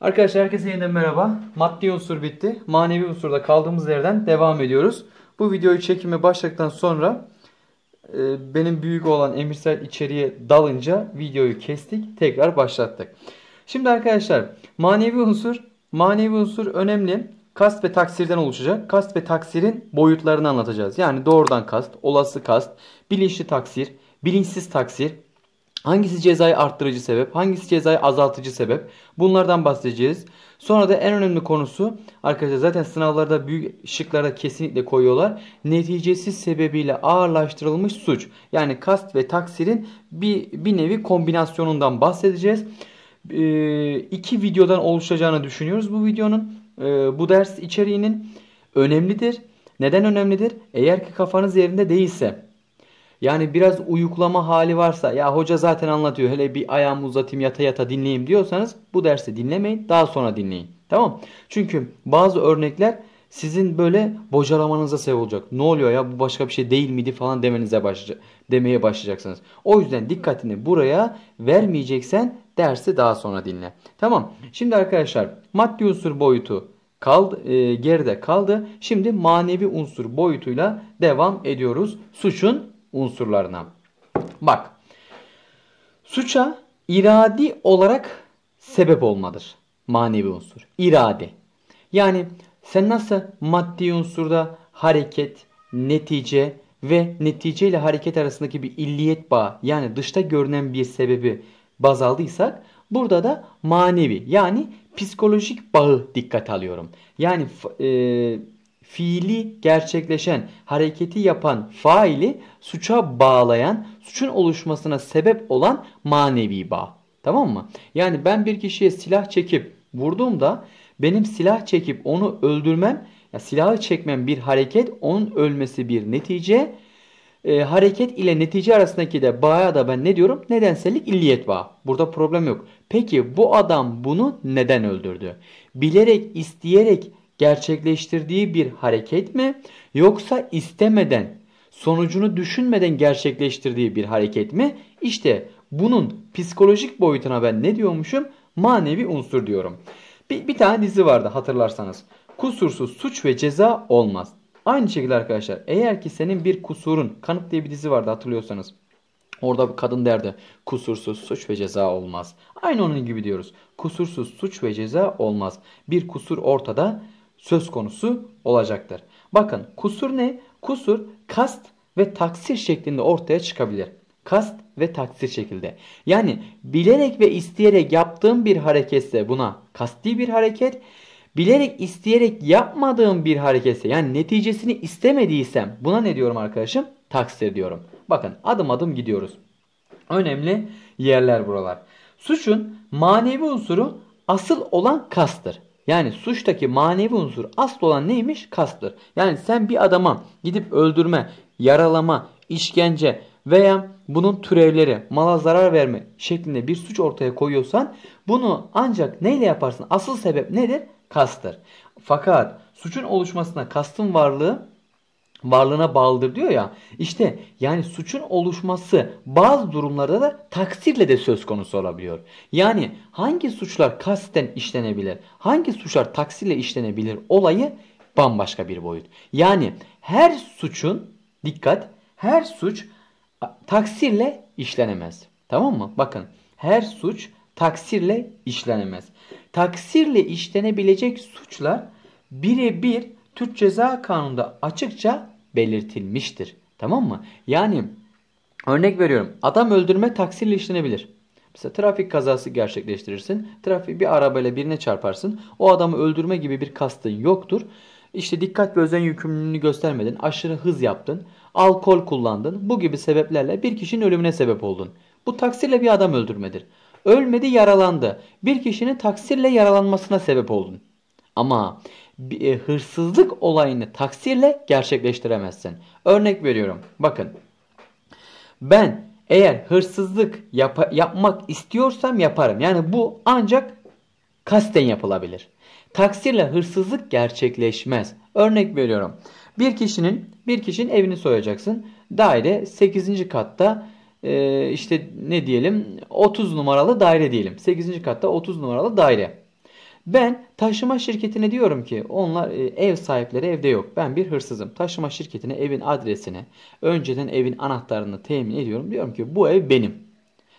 Arkadaşlar herkese yeniden merhaba. Maddi unsur bitti. Manevi unsurda kaldığımız yerden devam ediyoruz. Bu videoyu çekime başladıktan sonra e, benim büyük olan emirsel içeriye dalınca videoyu kestik. Tekrar başlattık. Şimdi arkadaşlar manevi unsur manevi unsur önemli. Kast ve taksirden oluşacak. Kast ve taksirin boyutlarını anlatacağız. Yani doğrudan kast, olası kast, bilinçli taksir, bilinçsiz taksir, Hangisi cezayı arttırıcı sebep, hangisi cezayı azaltıcı sebep? Bunlardan bahsedeceğiz. Sonra da en önemli konusu arkadaşlar zaten sınavlarda büyük şıklarda kesinlikle koyuyorlar. Neticesiz sebebiyle ağırlaştırılmış suç yani kast ve taksirin bir, bir nevi kombinasyonundan bahsedeceğiz. Ee, iki videodan oluşacağını düşünüyoruz bu videonun. Ee, bu ders içeriğinin önemlidir. Neden önemlidir? Eğer ki kafanız yerinde değilse yani biraz uyuklama hali varsa ya hoca zaten anlatıyor hele bir ayağımı uzatayım yata yata dinleyeyim diyorsanız bu dersi dinlemeyin daha sonra dinleyin. Tamam Çünkü bazı örnekler sizin böyle bocalamanıza sebep olacak. Ne oluyor ya bu başka bir şey değil miydi falan demenize başlayacak, demeye başlayacaksınız. O yüzden dikkatini buraya vermeyeceksen dersi daha sonra dinle. Tamam. Şimdi arkadaşlar maddi unsur boyutu kaldı, e, geride kaldı. Şimdi manevi unsur boyutuyla devam ediyoruz. Suçun unsurlarına. Bak. Suça iradi olarak sebep olmadır. Manevi unsur. İrade. Yani sen nasıl maddi unsurda hareket, netice ve netice ile hareket arasındaki bir illiyet bağı yani dışta görünen bir sebebi baz aldıysak burada da manevi yani psikolojik bağı dikkat alıyorum. Yani e, fiili gerçekleşen, hareketi yapan faili suça bağlayan, suçun oluşmasına sebep olan manevi bağ. Tamam mı? Yani ben bir kişiye silah çekip vurduğumda benim silah çekip onu öldürmem, ya silahı çekmem bir hareket, onun ölmesi bir netice. E, hareket ile netice arasındaki de bağa da ben ne diyorum? Nedensellik illiyet bağı. Burada problem yok. Peki bu adam bunu neden öldürdü? Bilerek, isteyerek gerçekleştirdiği bir hareket mi yoksa istemeden sonucunu düşünmeden gerçekleştirdiği bir hareket mi? İşte bunun psikolojik boyutuna ben ne diyormuşum? Manevi unsur diyorum. Bir, bir tane dizi vardı hatırlarsanız. Kusursuz suç ve ceza olmaz. Aynı şekilde arkadaşlar eğer ki senin bir kusurun kanıt diye bir dizi vardı hatırlıyorsanız. Orada bir kadın derdi kusursuz suç ve ceza olmaz. Aynı onun gibi diyoruz. Kusursuz suç ve ceza olmaz. Bir kusur ortada söz konusu olacaktır. Bakın kusur ne? Kusur kast ve taksir şeklinde ortaya çıkabilir. Kast ve taksir şekilde. Yani bilerek ve isteyerek yaptığım bir hareketse buna kasti bir hareket. Bilerek isteyerek yapmadığım bir hareketse yani neticesini istemediysem buna ne diyorum arkadaşım? Taksir diyorum. Bakın adım adım gidiyoruz. Önemli yerler buralar. Suçun manevi unsuru asıl olan kastır. Yani suçtaki manevi unsur asıl olan neymiş? Kasttır. Yani sen bir adama gidip öldürme, yaralama, işkence veya bunun türevleri, mala zarar verme şeklinde bir suç ortaya koyuyorsan bunu ancak neyle yaparsın? Asıl sebep nedir? Kastır. Fakat suçun oluşmasına kastın varlığı varlığına bağlıdır diyor ya. İşte yani suçun oluşması bazı durumlarda da taksirle de söz konusu olabiliyor. Yani hangi suçlar kasten işlenebilir, hangi suçlar taksirle işlenebilir olayı bambaşka bir boyut. Yani her suçun dikkat her suç taksirle işlenemez. Tamam mı? Bakın her suç taksirle işlenemez. Taksirle işlenebilecek suçlar birebir Türk Ceza Kanunu'nda açıkça belirtilmiştir. Tamam mı? Yani örnek veriyorum. Adam öldürme taksirle işlenebilir. Mesela trafik kazası gerçekleştirirsin. Trafik bir arabayla birine çarparsın. O adamı öldürme gibi bir kastın yoktur. İşte dikkat ve özen yükümlülüğünü göstermedin. Aşırı hız yaptın. Alkol kullandın. Bu gibi sebeplerle bir kişinin ölümüne sebep oldun. Bu taksirle bir adam öldürmedir. Ölmedi yaralandı. Bir kişinin taksirle yaralanmasına sebep oldun. Ama e, hırsızlık olayını taksirle gerçekleştiremezsin. Örnek veriyorum. Bakın. Ben eğer hırsızlık yap yapmak istiyorsam yaparım. Yani bu ancak kasten yapılabilir. Taksirle hırsızlık gerçekleşmez. Örnek veriyorum. Bir kişinin bir kişinin evini soyacaksın. Daire 8. katta e, işte ne diyelim 30 numaralı daire diyelim. 8. katta 30 numaralı daire. Ben taşıma şirketine diyorum ki onlar e, ev sahipleri evde yok. Ben bir hırsızım. Taşıma şirketine evin adresini önceden evin anahtarını temin ediyorum. Diyorum ki bu ev benim.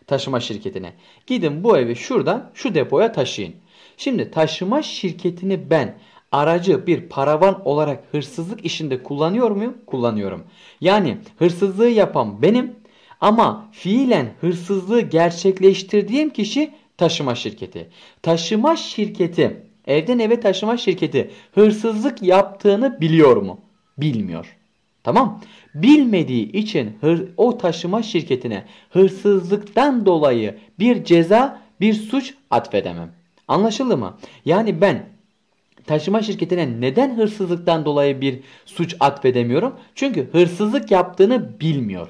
Taşıma şirketine. Gidin bu evi şuradan şu depoya taşıyın. Şimdi taşıma şirketini ben aracı bir paravan olarak hırsızlık işinde kullanıyor muyum? Kullanıyorum. Yani hırsızlığı yapan benim ama fiilen hırsızlığı gerçekleştirdiğim kişi taşıma şirketi. Taşıma şirketi, evden eve taşıma şirketi hırsızlık yaptığını biliyor mu? Bilmiyor. Tamam. Bilmediği için hır, o taşıma şirketine hırsızlıktan dolayı bir ceza, bir suç atfedemem. Anlaşıldı mı? Yani ben taşıma şirketine neden hırsızlıktan dolayı bir suç atfedemiyorum? Çünkü hırsızlık yaptığını bilmiyor.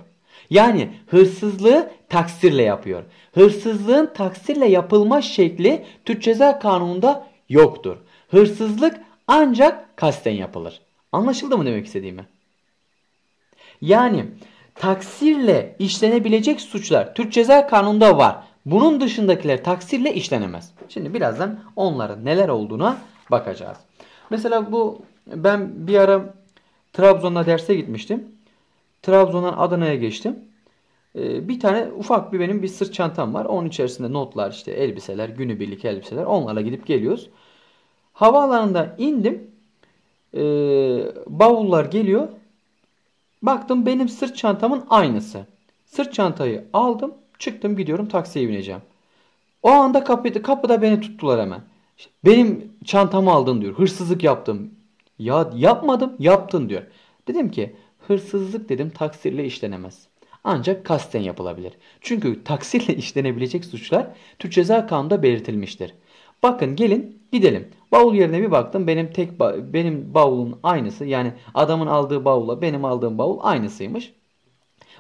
Yani hırsızlığı taksirle yapıyor. Hırsızlığın taksirle yapılma şekli Türk Ceza Kanunu'nda yoktur. Hırsızlık ancak kasten yapılır. Anlaşıldı mı demek istediğimi? Yani taksirle işlenebilecek suçlar Türk Ceza Kanunu'nda var. Bunun dışındakiler taksirle işlenemez. Şimdi birazdan onların neler olduğuna bakacağız. Mesela bu ben bir ara Trabzon'a derse gitmiştim. Trabzon'dan Adana'ya geçtim. Ee, bir tane ufak bir benim bir sırt çantam var. Onun içerisinde notlar işte elbiseler, günübirlik elbiseler onlarla gidip geliyoruz. Havaalanında indim. E, bavullar geliyor. Baktım benim sırt çantamın aynısı. Sırt çantayı aldım. Çıktım gidiyorum taksiye bineceğim. O anda kapıda, kapıda beni tuttular hemen. benim çantamı aldın diyor. Hırsızlık yaptım. Ya yapmadım yaptın diyor. Dedim ki hırsızlık dedim taksirle işlenemez ancak kasten yapılabilir. Çünkü taksitle işlenebilecek suçlar Türk Ceza Kanunu'nda belirtilmiştir. Bakın gelin gidelim. Bavul yerine bir baktım benim tek ba benim bavulun aynısı yani adamın aldığı bavulla benim aldığım bavul aynısıymış.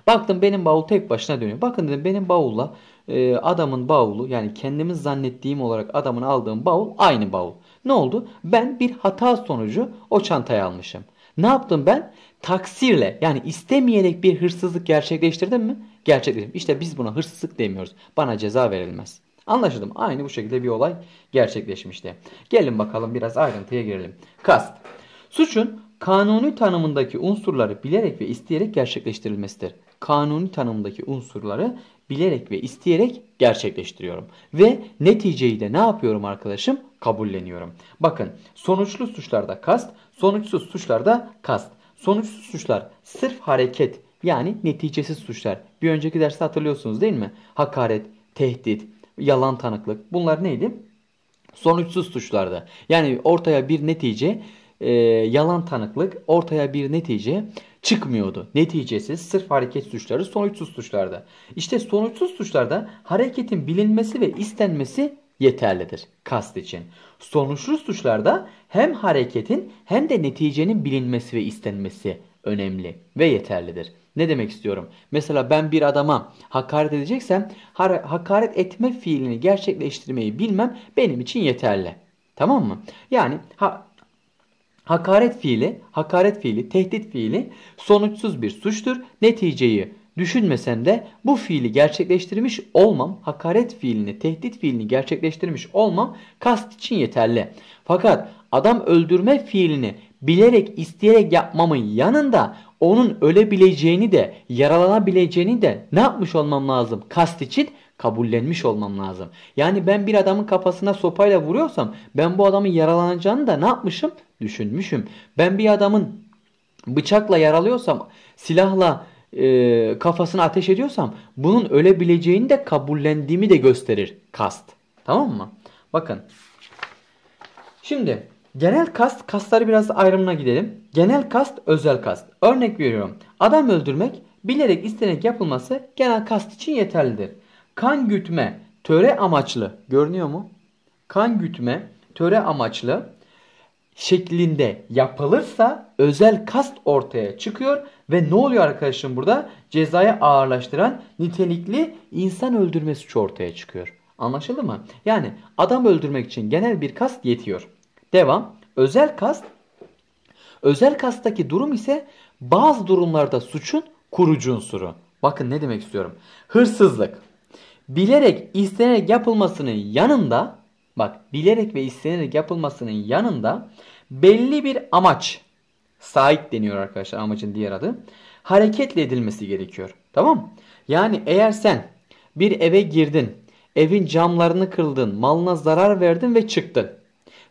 Baktım benim bavul tek başına dönüyor. Bakın dedim benim bavulla e, adamın bavulu yani kendimiz zannettiğim olarak adamın aldığım bavul aynı bavul. Ne oldu? Ben bir hata sonucu o çantayı almışım. Ne yaptım ben? taksirle yani istemeyerek bir hırsızlık gerçekleştirdin mi? Gerçekleştirdim. İşte biz buna hırsızlık demiyoruz. Bana ceza verilmez. Anlaşıldı mı? Aynı bu şekilde bir olay gerçekleşmişti. Gelin bakalım biraz ayrıntıya girelim. Kast. Suçun kanuni tanımındaki unsurları bilerek ve isteyerek gerçekleştirilmesidir. Kanuni tanımındaki unsurları bilerek ve isteyerek gerçekleştiriyorum. Ve neticeyi de ne yapıyorum arkadaşım? Kabulleniyorum. Bakın sonuçlu suçlarda kast, sonuçsuz suçlarda kast. Sonuçsuz suçlar sırf hareket yani neticesiz suçlar. Bir önceki derste hatırlıyorsunuz değil mi? Hakaret, tehdit, yalan tanıklık bunlar neydi? Sonuçsuz suçlarda. Yani ortaya bir netice e, yalan tanıklık ortaya bir netice çıkmıyordu. Neticesiz sırf hareket suçları sonuçsuz suçlarda. İşte sonuçsuz suçlarda hareketin bilinmesi ve istenmesi yeterlidir kast için. Sonuçlu suçlarda hem hareketin hem de neticenin bilinmesi ve istenmesi önemli ve yeterlidir. Ne demek istiyorum? Mesela ben bir adama hakaret edeceksem hakaret etme fiilini gerçekleştirmeyi bilmem benim için yeterli. Tamam mı? Yani ha, hakaret fiili, hakaret fiili, tehdit fiili sonuçsuz bir suçtur. Neticeyi Düşünmesen de bu fiili gerçekleştirmiş olmam, hakaret fiilini, tehdit fiilini gerçekleştirmiş olmam kast için yeterli. Fakat adam öldürme fiilini bilerek isteyerek yapmamın yanında onun ölebileceğini de yaralanabileceğini de ne yapmış olmam lazım? Kast için kabullenmiş olmam lazım. Yani ben bir adamın kafasına sopayla vuruyorsam ben bu adamın yaralanacağını da ne yapmışım? Düşünmüşüm. Ben bir adamın bıçakla yaralıyorsam silahla e, kafasına ateş ediyorsam bunun ölebileceğini de kabullendiğimi de gösterir kast. Tamam mı? Bakın. Şimdi genel kast, kastları biraz ayrımına gidelim. Genel kast, özel kast. Örnek veriyorum. Adam öldürmek bilerek istenek yapılması genel kast için yeterlidir. Kan gütme, töre amaçlı. Görünüyor mu? Kan gütme, töre amaçlı şeklinde yapılırsa özel kast ortaya çıkıyor ve ne oluyor arkadaşım burada? Cezayı ağırlaştıran nitelikli insan öldürme suçu ortaya çıkıyor. Anlaşıldı mı? Yani adam öldürmek için genel bir kast yetiyor. Devam. Özel kast özel kasttaki durum ise bazı durumlarda suçun kurucu unsuru. Bakın ne demek istiyorum. Hırsızlık. Bilerek istenerek yapılmasının yanında bak bilerek ve istenerek yapılmasının yanında belli bir amaç sahip deniyor arkadaşlar amacın diğer adı. Hareketle edilmesi gerekiyor. Tamam Yani eğer sen bir eve girdin, evin camlarını kırdın, malına zarar verdin ve çıktın.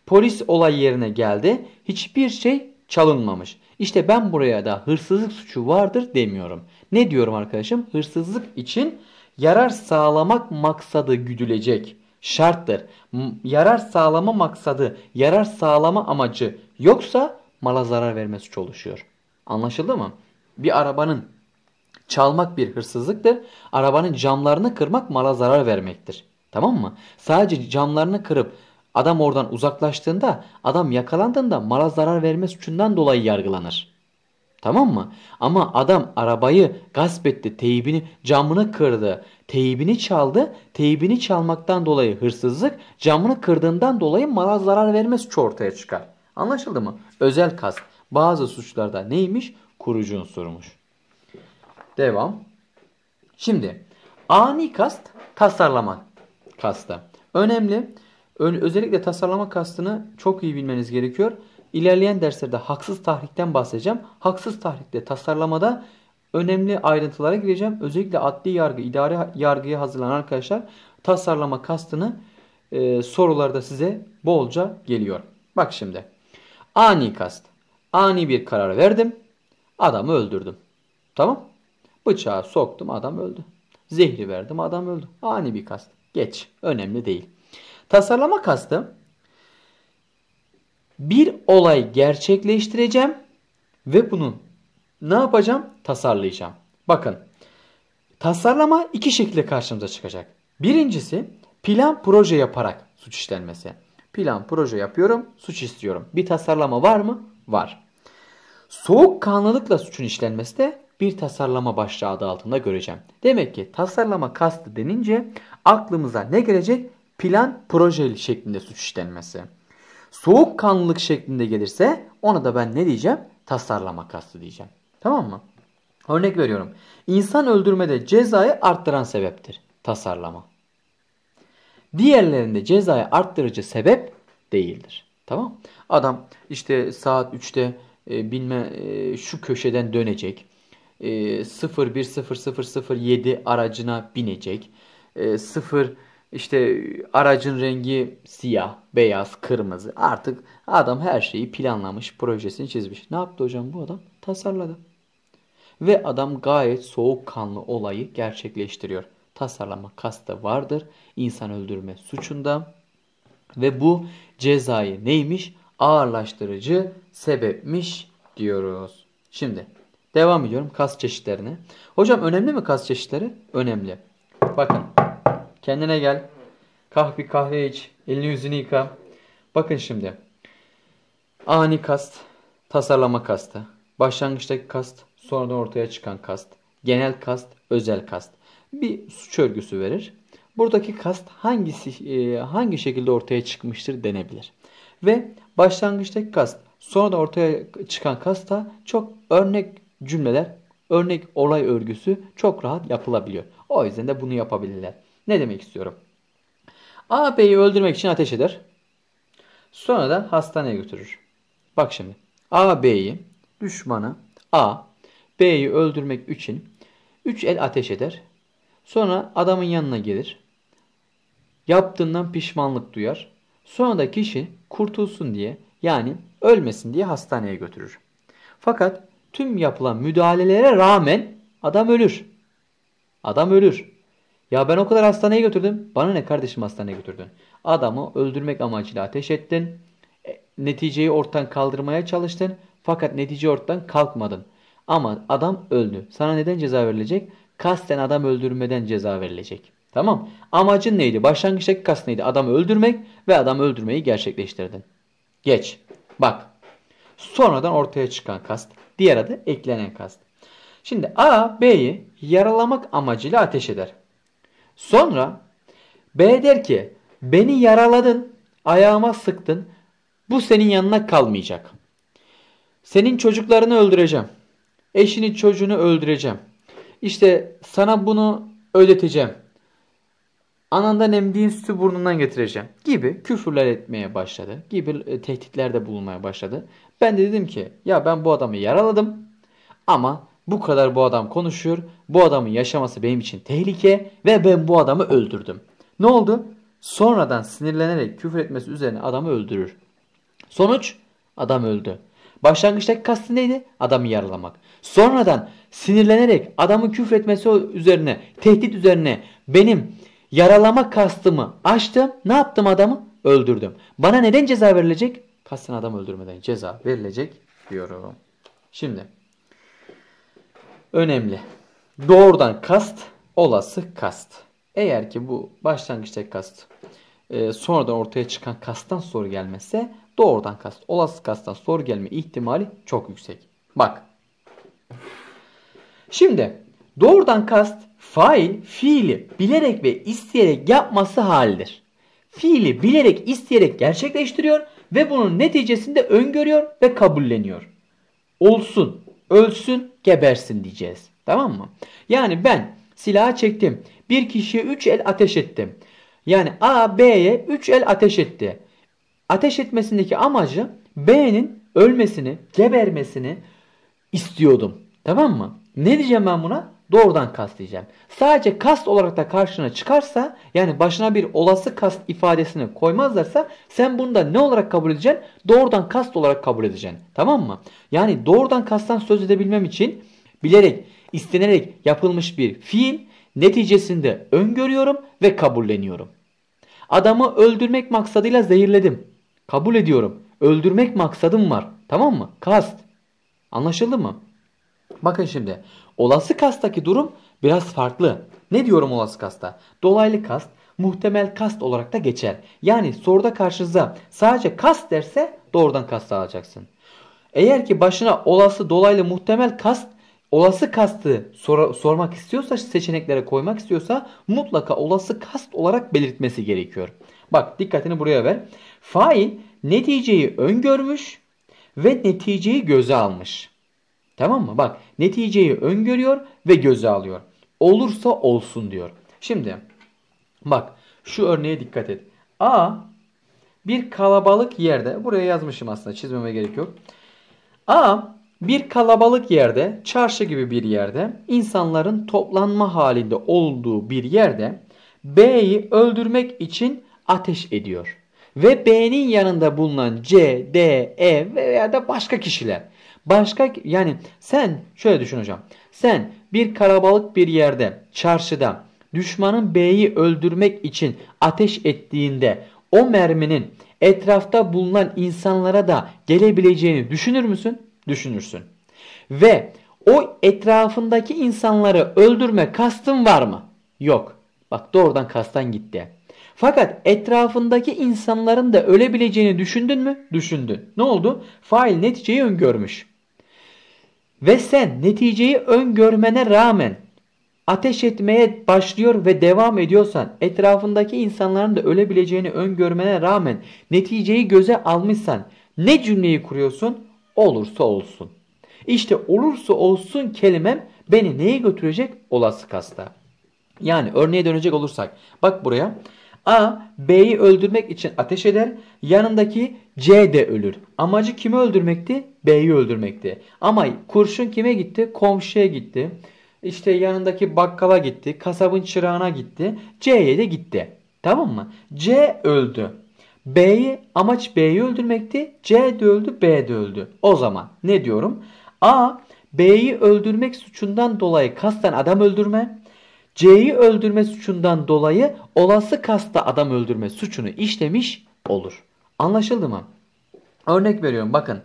Polis olay yerine geldi. Hiçbir şey çalınmamış. İşte ben buraya da hırsızlık suçu vardır demiyorum. Ne diyorum arkadaşım? Hırsızlık için yarar sağlamak maksadı güdülecek şarttır. Yarar sağlama maksadı, yarar sağlama amacı yoksa mala zarar verme suçu oluşuyor. Anlaşıldı mı? Bir arabanın çalmak bir hırsızlıktır. Arabanın camlarını kırmak mala zarar vermektir. Tamam mı? Sadece camlarını kırıp adam oradan uzaklaştığında, adam yakalandığında mala zarar verme suçundan dolayı yargılanır. Tamam mı? Ama adam arabayı gasp etti. Teybini camını kırdı. Teybini çaldı. Teybini çalmaktan dolayı hırsızlık. Camını kırdığından dolayı mala zarar vermez suçu ortaya çıkar. Anlaşıldı mı? Özel kast. Bazı suçlarda neymiş? Kurucu unsurmuş. Devam. Şimdi ani kast tasarlama kastı. Önemli. Özellikle tasarlama kastını çok iyi bilmeniz gerekiyor. İlerleyen derslerde haksız tahrikten bahsedeceğim. Haksız tahrikte tasarlamada önemli ayrıntılara gireceğim. Özellikle adli yargı, idari yargıya hazırlanan arkadaşlar tasarlama kastını e, sorularda size bolca geliyor. Bak şimdi. Ani kast. Ani bir karar verdim. Adamı öldürdüm. Tamam. Bıçağı soktum adam öldü. Zehri verdim adam öldü. Ani bir kast. Geç. Önemli değil. Tasarlama kastı bir olay gerçekleştireceğim ve bunu ne yapacağım? Tasarlayacağım. Bakın tasarlama iki şekilde karşımıza çıkacak. Birincisi plan proje yaparak suç işlenmesi. Plan proje yapıyorum, suç istiyorum. Bir tasarlama var mı? Var. Soğuk kanlılıkla suçun işlenmesi de bir tasarlama başlığı adı altında göreceğim. Demek ki tasarlama kastı denince aklımıza ne gelecek? Plan proje şeklinde suç işlenmesi soğukkanlılık şeklinde gelirse ona da ben ne diyeceğim? Tasarlamak kastı diyeceğim. Tamam mı? Örnek veriyorum. İnsan öldürmede cezayı arttıran sebeptir. Tasarlama. Diğerlerinde cezayı arttırıcı sebep değildir. Tamam. Adam işte saat 3'te e, bilme e, şu köşeden dönecek. E, 010007 aracına binecek. E, 0 işte aracın rengi siyah, beyaz, kırmızı. Artık adam her şeyi planlamış, projesini çizmiş. Ne yaptı hocam bu adam? Tasarladı. Ve adam gayet soğukkanlı olayı gerçekleştiriyor. Tasarlama kastı vardır. İnsan öldürme suçunda. Ve bu cezayı neymiş? Ağırlaştırıcı sebepmiş diyoruz. Şimdi devam ediyorum kas çeşitlerine. Hocam önemli mi kas çeşitleri? Önemli. Bakın Kendine gel. bir kahve iç. Elini yüzünü yıka. Bakın şimdi. Ani kast, tasarlama kastı. Başlangıçtaki kast, sonradan ortaya çıkan kast. Genel kast, özel kast. Bir suç örgüsü verir. Buradaki kast hangisi e, hangi şekilde ortaya çıkmıştır denebilir. Ve başlangıçtaki kast, sonra ortaya çıkan kasta çok örnek cümleler, örnek olay örgüsü çok rahat yapılabiliyor. O yüzden de bunu yapabilirler. Ne demek istiyorum? A B'yi öldürmek için ateş eder. Sonra da hastaneye götürür. Bak şimdi. A B'yi düşmana A B'yi öldürmek için 3 el ateş eder. Sonra adamın yanına gelir. Yaptığından pişmanlık duyar. Sonra da kişi kurtulsun diye yani ölmesin diye hastaneye götürür. Fakat tüm yapılan müdahalelere rağmen adam ölür. Adam ölür. Ya ben o kadar hastaneye götürdüm. Bana ne kardeşim hastaneye götürdün? Adamı öldürmek amacıyla ateş ettin. E, neticeyi ortadan kaldırmaya çalıştın. Fakat netice ortadan kalkmadın. Ama adam öldü. Sana neden ceza verilecek? Kasten adam öldürmeden ceza verilecek. Tamam. Amacın neydi? Başlangıçtaki kast neydi? Adamı öldürmek ve adam öldürmeyi gerçekleştirdin. Geç. Bak. Sonradan ortaya çıkan kast. Diğer adı eklenen kast. Şimdi A, B'yi yaralamak amacıyla ateş eder. Sonra B der ki beni yaraladın, ayağıma sıktın. Bu senin yanına kalmayacak. Senin çocuklarını öldüreceğim. Eşini çocuğunu öldüreceğim. İşte sana bunu ödeteceğim. Anandan emdiğin sütü burnundan getireceğim gibi küfürler etmeye başladı. Gibi e, tehditlerde bulunmaya başladı. Ben de dedim ki ya ben bu adamı yaraladım ama bu kadar bu adam konuşuyor. Bu adamın yaşaması benim için tehlike ve ben bu adamı öldürdüm. Ne oldu? Sonradan sinirlenerek küfür etmesi üzerine adamı öldürür. Sonuç adam öldü. Başlangıçtaki kastı neydi? Adamı yaralamak. Sonradan sinirlenerek adamın küfür etmesi üzerine, tehdit üzerine benim yaralama kastımı açtım. Ne yaptım adamı? Öldürdüm. Bana neden ceza verilecek? Kasten adam öldürmeden ceza verilecek diyorum. Şimdi önemli. Doğrudan kast olası kast. Eğer ki bu başlangıçtaki kast e, sonradan ortaya çıkan kasttan soru gelmezse doğrudan kast olası kasttan soru gelme ihtimali çok yüksek. Bak. Şimdi doğrudan kast fail fiili bilerek ve isteyerek yapması halidir. Fiili bilerek isteyerek gerçekleştiriyor ve bunun neticesinde öngörüyor ve kabulleniyor. Olsun ölsün, gebersin diyeceğiz. Tamam mı? Yani ben silahı çektim. Bir kişiye 3 el ateş ettim. Yani A B'ye 3 el ateş etti. Ateş etmesindeki amacı B'nin ölmesini, gebermesini istiyordum. Tamam mı? Ne diyeceğim ben buna? doğrudan kastlayacağım. Sadece kast olarak da karşına çıkarsa yani başına bir olası kast ifadesini koymazlarsa sen bunu da ne olarak kabul edeceksin? Doğrudan kast olarak kabul edeceksin. Tamam mı? Yani doğrudan kasttan söz edebilmem için bilerek, istenerek yapılmış bir fiil neticesinde öngörüyorum ve kabulleniyorum. Adamı öldürmek maksadıyla zehirledim. Kabul ediyorum. Öldürmek maksadım var. Tamam mı? Kast. Anlaşıldı mı? Bakın şimdi Olası kastaki durum biraz farklı. Ne diyorum olası kasta? Dolaylı kast, muhtemel kast olarak da geçer. Yani soruda karşınıza sadece kast derse doğrudan kast alacaksın. Eğer ki başına olası dolaylı muhtemel kast olası kastı sor sormak istiyorsa seçeneklere koymak istiyorsa mutlaka olası kast olarak belirtmesi gerekiyor. Bak dikkatini buraya ver. Fail neticeyi öngörmüş ve neticeyi göze almış. Tamam mı? Bak neticeyi öngörüyor ve göze alıyor. Olursa olsun diyor. Şimdi bak şu örneğe dikkat et. A bir kalabalık yerde buraya yazmışım aslında çizmeme gerek yok. A bir kalabalık yerde, çarşı gibi bir yerde, insanların toplanma halinde olduğu bir yerde B'yi öldürmek için ateş ediyor ve B'nin yanında bulunan C, D, E veya da başka kişiler. Başka yani sen şöyle düşün hocam. Sen bir kalabalık bir yerde, çarşıda düşmanın B'yi öldürmek için ateş ettiğinde o merminin etrafta bulunan insanlara da gelebileceğini düşünür müsün? Düşünürsün. Ve o etrafındaki insanları öldürme kastın var mı? Yok. Bak doğrudan kastan gitti. Fakat etrafındaki insanların da ölebileceğini düşündün mü? Düşündün. Ne oldu? Fail neticeyi öngörmüş. Ve sen neticeyi öngörmene rağmen ateş etmeye başlıyor ve devam ediyorsan, etrafındaki insanların da ölebileceğini öngörmene rağmen neticeyi göze almışsan ne cümleyi kuruyorsun? Olursa olsun. İşte olursa olsun kelimem beni neye götürecek? Olası kasta. Yani örneğe dönecek olursak. Bak buraya. A B'yi öldürmek için ateş eder. Yanındaki C de ölür. Amacı kimi öldürmekti? B'yi öldürmekti. Ama kurşun kime gitti? Komşuya gitti. İşte yanındaki bakkala gitti. Kasabın çırağına gitti. C'ye de gitti. Tamam mı? C öldü. B'yi amaç B'yi öldürmekti. C de öldü, B de öldü. O zaman ne diyorum? A B'yi öldürmek suçundan dolayı kasten adam öldürme. C'yi öldürme suçundan dolayı olası kasta adam öldürme suçunu işlemiş olur. Anlaşıldı mı? Örnek veriyorum bakın.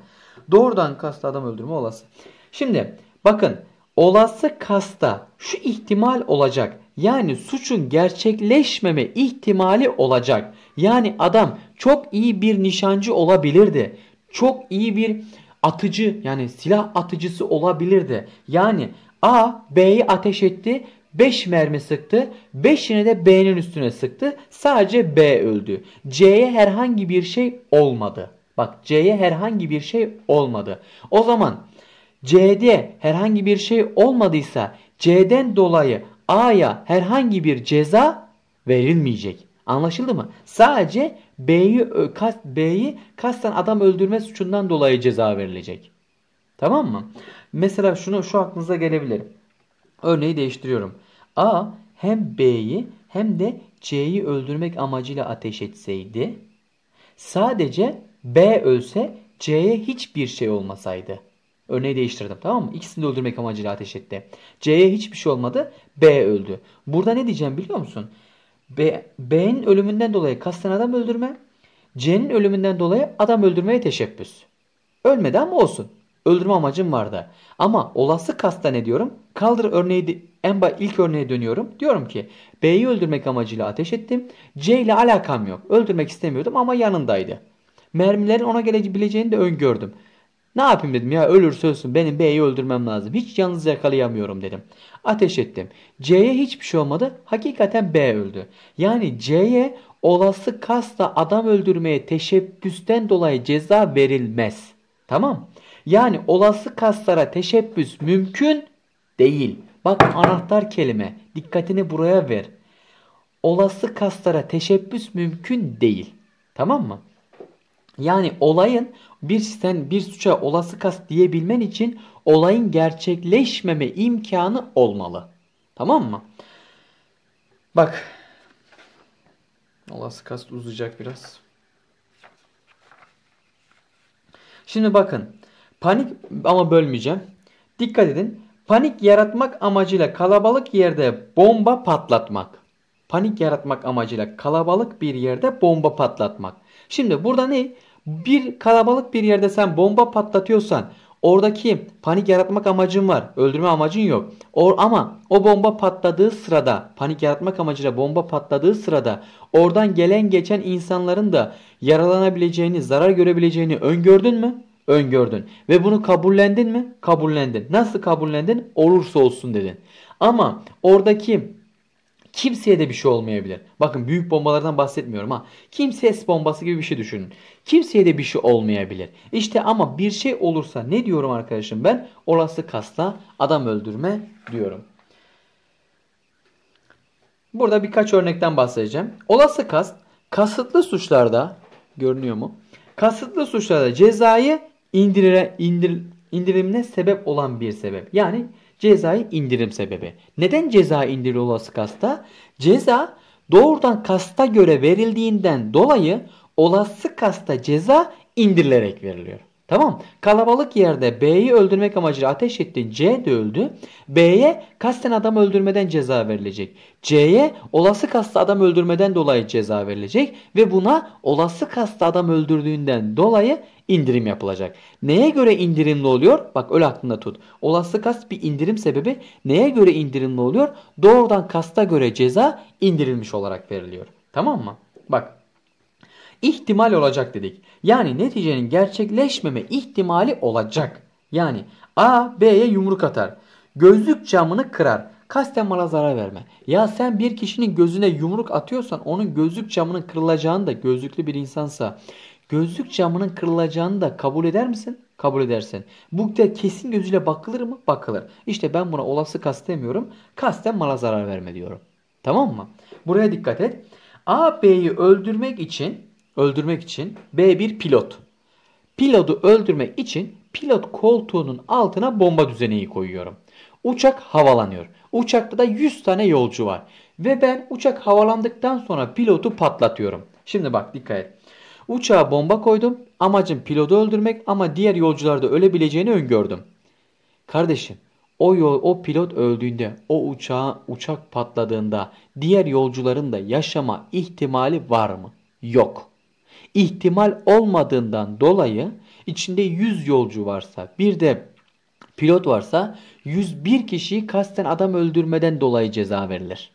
Doğrudan kasta adam öldürme olası. Şimdi bakın olası kasta şu ihtimal olacak. Yani suçun gerçekleşmeme ihtimali olacak. Yani adam çok iyi bir nişancı olabilirdi. Çok iyi bir atıcı yani silah atıcısı olabilirdi. Yani A B'yi ateş etti. 5 mermi sıktı. 5'ini de B'nin üstüne sıktı. Sadece B öldü. C'ye herhangi bir şey olmadı. Bak C'ye herhangi bir şey olmadı. O zaman C'de herhangi bir şey olmadıysa C'den dolayı A'ya herhangi bir ceza verilmeyecek. Anlaşıldı mı? Sadece B'yi kas, B'yi kasten adam öldürme suçundan dolayı ceza verilecek. Tamam mı? Mesela şunu şu aklınıza gelebilirim. Örneği değiştiriyorum. A hem B'yi hem de C'yi öldürmek amacıyla ateş etseydi sadece B ölse C'ye hiçbir şey olmasaydı. Örneği değiştirdim tamam mı? İkisini de öldürmek amacıyla ateş etti. C'ye hiçbir şey olmadı. B öldü. Burada ne diyeceğim biliyor musun? B, B'nin ölümünden dolayı kasten adam öldürme. C'nin ölümünden dolayı adam öldürmeye teşebbüs. Ölmedi ama olsun öldürme amacım vardı. Ama olası kasta ne diyorum? Kaldır örneği de, en ilk örneğe dönüyorum. Diyorum ki B'yi öldürmek amacıyla ateş ettim. C ile alakam yok. Öldürmek istemiyordum ama yanındaydı. Mermilerin ona gelebileceğini de öngördüm. Ne yapayım dedim ya ölürse ölsün benim B'yi öldürmem lazım. Hiç yalnız yakalayamıyorum dedim. Ateş ettim. C'ye hiçbir şey olmadı. Hakikaten B öldü. Yani C'ye olası kasta adam öldürmeye teşebbüsten dolayı ceza verilmez. Tamam yani olası kaslara teşebbüs mümkün değil. Bak anahtar kelime. Dikkatini buraya ver. Olası kaslara teşebbüs mümkün değil. Tamam mı? Yani olayın bir sen bir suça olası kas diyebilmen için olayın gerçekleşmeme imkanı olmalı. Tamam mı? Bak. Olası kas uzayacak biraz. Şimdi bakın. Panik ama bölmeyeceğim. Dikkat edin. Panik yaratmak amacıyla kalabalık yerde bomba patlatmak. Panik yaratmak amacıyla kalabalık bir yerde bomba patlatmak. Şimdi burada ne? Bir kalabalık bir yerde sen bomba patlatıyorsan oradaki panik yaratmak amacın var. Öldürme amacın yok. Or ama o bomba patladığı sırada panik yaratmak amacıyla bomba patladığı sırada oradan gelen geçen insanların da yaralanabileceğini, zarar görebileceğini öngördün mü? öngördün. Ve bunu kabullendin mi? Kabullendin. Nasıl kabullendin? Olursa olsun dedin. Ama oradaki kimseye de bir şey olmayabilir. Bakın büyük bombalardan bahsetmiyorum ha. Kimseye bombası gibi bir şey düşünün. Kimseye de bir şey olmayabilir. İşte ama bir şey olursa ne diyorum arkadaşım ben? Olası kasla adam öldürme diyorum. Burada birkaç örnekten bahsedeceğim. Olası kast kasıtlı suçlarda görünüyor mu? Kasıtlı suçlarda cezayı indire, indir, indirimine sebep olan bir sebep. Yani cezai indirim sebebi. Neden ceza indirir olası kasta? Ceza doğrudan kasta göre verildiğinden dolayı olası kasta ceza indirilerek veriliyor. Tamam. Kalabalık yerde B'yi öldürmek amacıyla ateş ettin. C de öldü. B'ye kasten adam öldürmeden ceza verilecek. C'ye olası kasta adam öldürmeden dolayı ceza verilecek. Ve buna olası kasta adam öldürdüğünden dolayı indirim yapılacak. Neye göre indirimli oluyor? Bak öyle aklında tut. Olası kast bir indirim sebebi neye göre indirimli oluyor? Doğrudan kasta göre ceza indirilmiş olarak veriliyor. Tamam mı? Bak ihtimal olacak dedik. Yani neticenin gerçekleşmeme ihtimali olacak. Yani A B'ye yumruk atar. Gözlük camını kırar. Kasten mala zarar verme. Ya sen bir kişinin gözüne yumruk atıyorsan onun gözlük camının kırılacağını da gözlüklü bir insansa Gözlük camının kırılacağını da kabul eder misin? Kabul edersin. Bu da kesin gözüyle bakılır mı? Bakılır. İşte ben buna olası kastemiyorum. Kasten mala zarar verme diyorum. Tamam mı? Buraya dikkat et. A B'yi öldürmek için öldürmek için B bir pilot. Pilotu öldürmek için pilot koltuğunun altına bomba düzeneği koyuyorum. Uçak havalanıyor. Uçakta da 100 tane yolcu var. Ve ben uçak havalandıktan sonra pilotu patlatıyorum. Şimdi bak dikkat et. Uçağa bomba koydum. Amacım pilotu öldürmek ama diğer yolcular da ölebileceğini öngördüm. Kardeşim o, yol, o pilot öldüğünde, o uçağa, uçak patladığında diğer yolcuların da yaşama ihtimali var mı? Yok. İhtimal olmadığından dolayı içinde 100 yolcu varsa bir de pilot varsa 101 kişiyi kasten adam öldürmeden dolayı ceza verilir.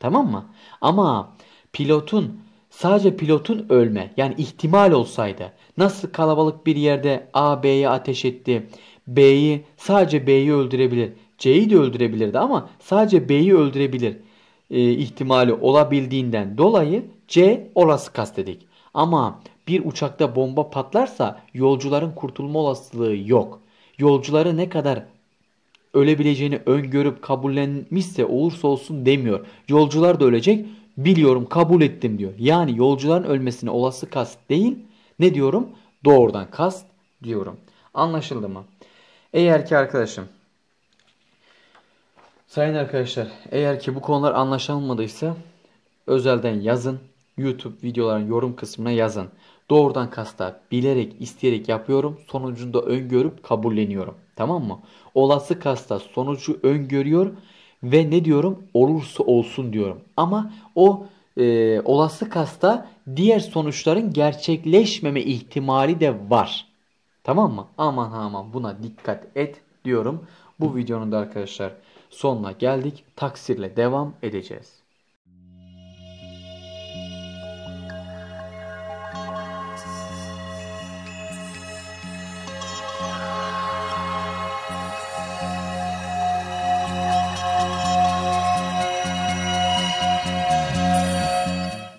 Tamam mı? Ama pilotun Sadece pilotun ölme yani ihtimal olsaydı nasıl kalabalık bir yerde A B'ye ateş etti. B'yi sadece B'yi öldürebilir. C'yi de öldürebilirdi ama sadece B'yi öldürebilir e, ihtimali olabildiğinden dolayı C olası kastedik. Ama bir uçakta bomba patlarsa yolcuların kurtulma olasılığı yok. Yolcuları ne kadar ölebileceğini öngörüp kabullenmişse olursa olsun demiyor. Yolcular da ölecek, biliyorum kabul ettim diyor. Yani yolcuların ölmesine olası kast değil ne diyorum doğrudan kast diyorum. Anlaşıldı mı? Eğer ki arkadaşım Sayın arkadaşlar eğer ki bu konular anlaşılmadıysa özelden yazın. YouTube videoların yorum kısmına yazın. Doğrudan kasta bilerek isteyerek yapıyorum. Sonucunda öngörüp kabulleniyorum. Tamam mı? Olası kasta sonucu öngörüyor ve ne diyorum? Olursa olsun diyorum. Ama o e, olası kasta diğer sonuçların gerçekleşmeme ihtimali de var. Tamam mı? Aman aman buna dikkat et diyorum. Bu videonun da arkadaşlar sonuna geldik. Taksirle devam edeceğiz.